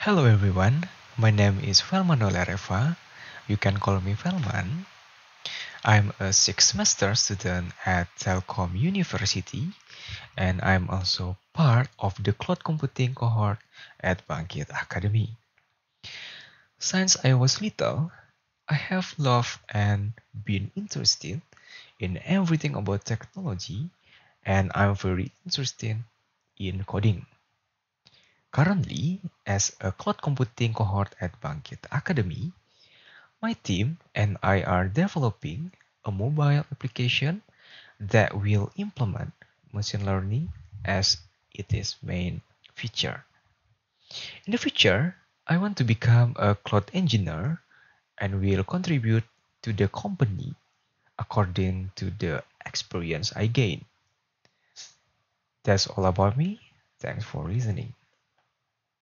Hello everyone, my name is Felman Olareva. You can call me Velman. I'm a sixth semester student at Telkom University and I'm also part of the cloud computing cohort at Bangkit Academy. Since I was little, I have loved and been interested in everything about technology and I'm very interested in coding. Currently, as a cloud computing cohort at Bankit Academy, my team and I are developing a mobile application that will implement machine learning as it is main feature. In the future, I want to become a cloud engineer and will contribute to the company according to the experience I gain. That's all about me. Thanks for listening.